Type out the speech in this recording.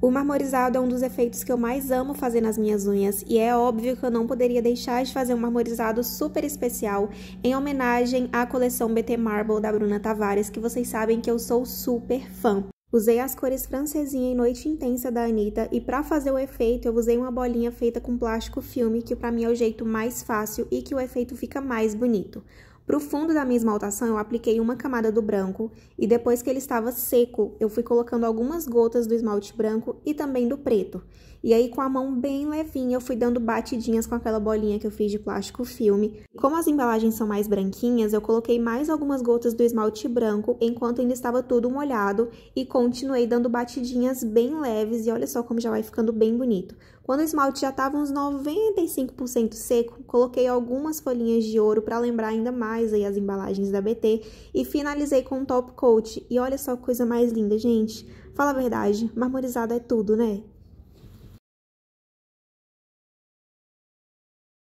O marmorizado é um dos efeitos que eu mais amo fazer nas minhas unhas e é óbvio que eu não poderia deixar de fazer um marmorizado super especial em homenagem à coleção BT Marble da Bruna Tavares, que vocês sabem que eu sou super fã. Usei as cores francesinha e noite intensa da Anitta e para fazer o efeito eu usei uma bolinha feita com plástico filme, que para mim é o jeito mais fácil e que o efeito fica mais bonito. Para o fundo da minha esmaltação, eu apliquei uma camada do branco e depois que ele estava seco, eu fui colocando algumas gotas do esmalte branco e também do preto. E aí, com a mão bem levinha, eu fui dando batidinhas com aquela bolinha que eu fiz de plástico filme. Como as embalagens são mais branquinhas, eu coloquei mais algumas gotas do esmalte branco enquanto ainda estava tudo molhado e continuei dando batidinhas bem leves e olha só como já vai ficando bem bonito. Quando o esmalte já estava uns 95% seco, coloquei algumas folhinhas de ouro para lembrar ainda mais principais aí as embalagens da BT e finalizei com um top coat. E olha só que coisa mais linda, gente. Fala a verdade, marmorizado é tudo, né?